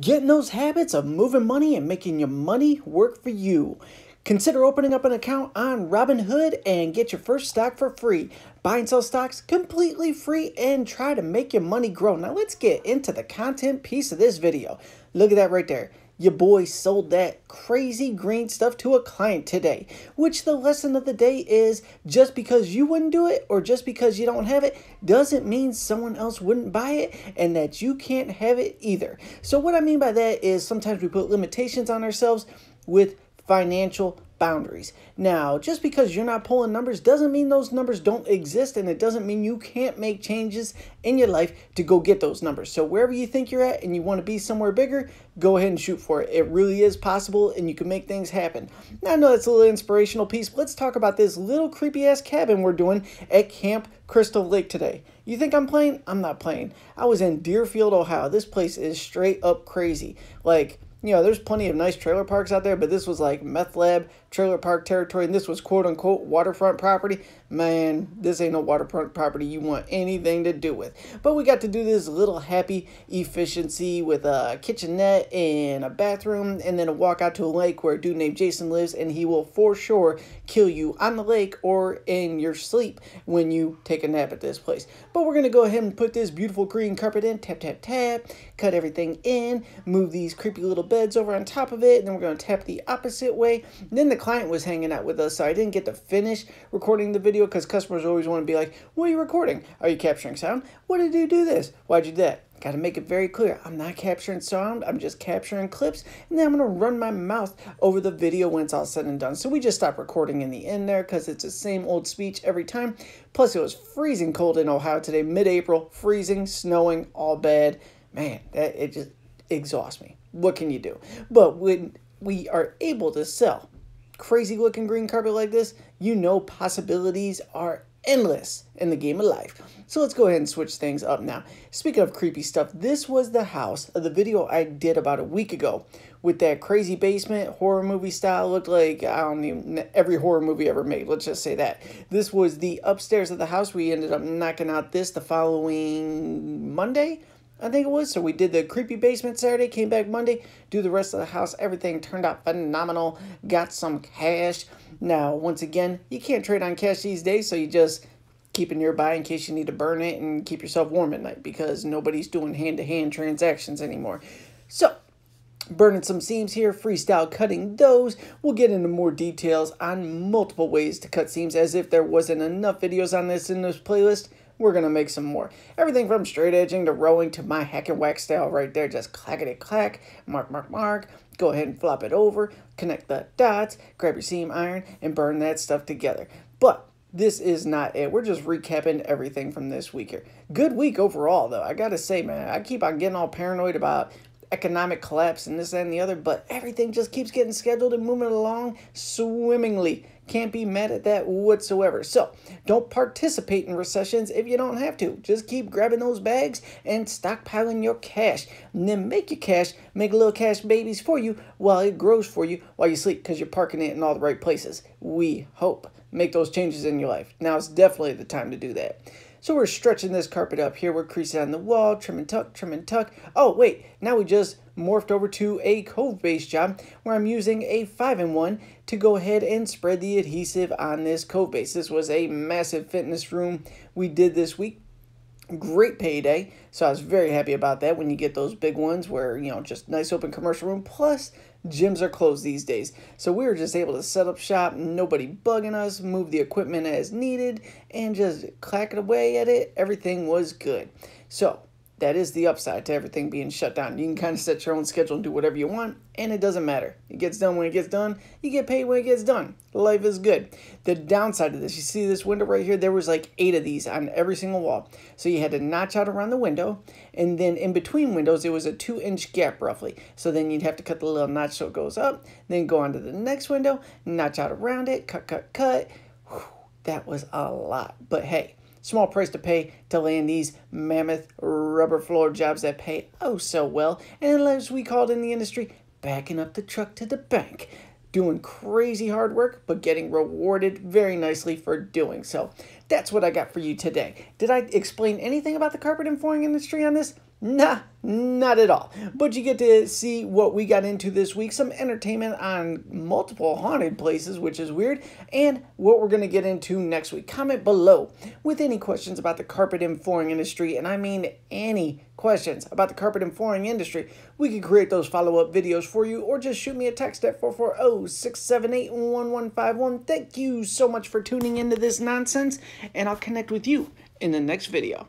Getting those habits of moving money and making your money work for you. Consider opening up an account on Robinhood and get your first stock for free. Buy and sell stocks completely free and try to make your money grow. Now let's get into the content piece of this video. Look at that right there. Your boy sold that crazy green stuff to a client today, which the lesson of the day is just because you wouldn't do it or just because you don't have it doesn't mean someone else wouldn't buy it and that you can't have it either. So, what I mean by that is sometimes we put limitations on ourselves with financial boundaries. Now, just because you're not pulling numbers doesn't mean those numbers don't exist and it doesn't mean you can't make changes in your life to go get those numbers. So, wherever you think you're at and you want to be somewhere bigger, go ahead and shoot for it. It really is possible and you can make things happen. Now, I know that's a little inspirational piece, let's talk about this little creepy ass cabin we're doing at Camp Crystal Lake today. You think I'm playing? I'm not playing. I was in Deerfield, Ohio. This place is straight up crazy. Like, you know, there's plenty of nice trailer parks out there, but this was like meth lab trailer park territory, and this was quote unquote waterfront property. Man, this ain't no waterfront property you want anything to do with. But we got to do this little happy efficiency with a kitchenette and a bathroom, and then a walk out to a lake where a dude named Jason lives, and he will for sure kill you on the lake or in your sleep when you take a nap at this place. But we're gonna go ahead and put this beautiful green carpet in, tap, tap, tap, cut everything in, move these creepy little beds over on top of it, and then we're going to tap the opposite way. And then the client was hanging out with us, so I didn't get to finish recording the video because customers always want to be like, what are you recording? Are you capturing sound? What did you do this? Why'd you do that? Got to make it very clear. I'm not capturing sound. I'm just capturing clips. And then I'm going to run my mouth over the video when it's all said and done. So we just stopped recording in the end there because it's the same old speech every time. Plus, it was freezing cold in Ohio today, mid April, freezing, snowing, all bad. Man, that it just exhausts me what can you do? But when we are able to sell crazy looking green carpet like this, you know possibilities are endless in the game of life. So let's go ahead and switch things up now. Speaking of creepy stuff, this was the house of the video I did about a week ago with that crazy basement horror movie style looked like I don't even every horror movie ever made. Let's just say that. This was the upstairs of the house. We ended up knocking out this the following Monday I think it was. So we did the creepy basement Saturday, came back Monday, do the rest of the house. Everything turned out phenomenal. Got some cash. Now, once again, you can't trade on cash these days, so you just keep it nearby in case you need to burn it and keep yourself warm at night because nobody's doing hand to hand transactions anymore. So, burning some seams here, freestyle cutting those. We'll get into more details on multiple ways to cut seams as if there wasn't enough videos on this in this playlist we're going to make some more. Everything from straight edging to rolling to my hack and whack style right there. Just clackety clack, mark, mark, mark. Go ahead and flop it over, connect the dots, grab your seam iron, and burn that stuff together. But this is not it. We're just recapping everything from this week here. Good week overall, though. I gotta say, man, I keep on getting all paranoid about economic collapse and this that, and the other, but everything just keeps getting scheduled and moving along swimmingly. Can't be mad at that whatsoever. So don't participate in recessions if you don't have to. Just keep grabbing those bags and stockpiling your cash. And then make your cash, make little cash babies for you while it grows for you while you sleep because you're parking it in all the right places. We hope. Make those changes in your life. Now it's definitely the time to do that. So we're stretching this carpet up here. We're creasing on the wall, trim and tuck, trim and tuck. Oh, wait, now we just morphed over to a cove base job where I'm using a 5-in-1 to go ahead and spread the adhesive on this cove base. This was a massive fitness room we did this week. Great payday, so I was very happy about that when you get those big ones where, you know, just nice open commercial room. Plus, Gyms are closed these days, so we were just able to set up shop, nobody bugging us, move the equipment as needed, and just clacking away at it. Everything was good. So, that is the upside to everything being shut down. You can kind of set your own schedule and do whatever you want, and it doesn't matter. It gets done when it gets done. You get paid when it gets done. Life is good. The downside of this, you see this window right here? There was like eight of these on every single wall. So you had to notch out around the window, and then in between windows, it was a two-inch gap roughly. So then you'd have to cut the little notch so it goes up, then go on to the next window, notch out around it, cut, cut, cut. Whew, that was a lot. But hey, Small price to pay to land these mammoth rubber floor jobs that pay oh so well, and as we called in the industry, backing up the truck to the bank. Doing crazy hard work, but getting rewarded very nicely for doing so. That's what I got for you today. Did I explain anything about the carpet and flooring industry on this? Nah, not at all. But you get to see what we got into this week some entertainment on multiple haunted places, which is weird, and what we're going to get into next week. Comment below with any questions about the carpet and flooring industry, and I mean any questions about the carpet and flooring industry. We can create those follow up videos for you, or just shoot me a text at 440 678 1151. Thank you so much for tuning into this nonsense, and I'll connect with you in the next video.